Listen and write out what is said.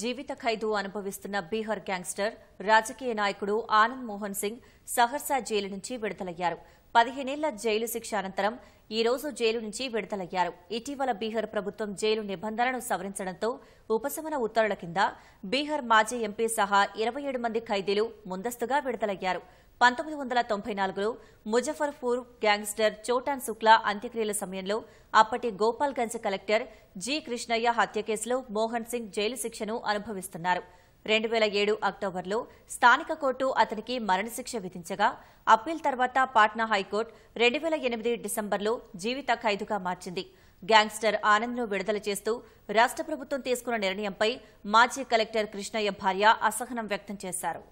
జీవిత ఖైదు అనుభవిస్తున్న బీహార్ గ్యాంగ్స్టర్ రాజకీయ నాయకుడు ఆనంద్ మోహన్ సింగ్ సహర్సా జైలు నుంచి విడుదలయ్యారు పదిహేనేళ్ల జైలు శిక్ష అనంతరం ఈ రోజు జైలు నుంచి విడుదలయ్యారు ఇటీవల బీహార్ ప్రభుత్వం జైలు నిబంధనలను సవరించడంతో ఉపశమన ఉత్తర్వుల కింద బీహార్ మాజీ ఎంపీ సహా ఇరవై మంది ఖైదీలు ముందస్తుగా విడుదలయ్యారు పంతొమ్మిది వందల తొంభై నాలుగులో ముజఫర్పూర్ గ్యాంగ్స్టర్ చోటాన్ శుక్లా అంత్యక్రియల సమయంలో అప్పటి గోపాల్గంజ్ కలెక్టర్ జి కృష్ణయ్య హత్య కేసులో మోహన్ సింగ్ జైలు శిక్షను అనుభవిస్తున్నారు రెండు వేల ఏడు అక్టోబర్లో స్థానిక కోర్టు అతనికి మరణశిక్ష విధించగా అప్పీల్ తర్వాత పాట్నా హైకోర్టు రెండు వేల ఎనిమిది డిసెంబర్లో జీవిత ఖైదుగా మార్చింది గ్యాంగ్స్టర్ ఆనంద్ను విడుదల చేస్తూ రాష్ట్ర ప్రభుత్వం తీసుకున్న నిర్ణయంపై మాజీ కలెక్టర్ కృష్ణయ్య భార్య అసహనం వ్యక్తం చేశారు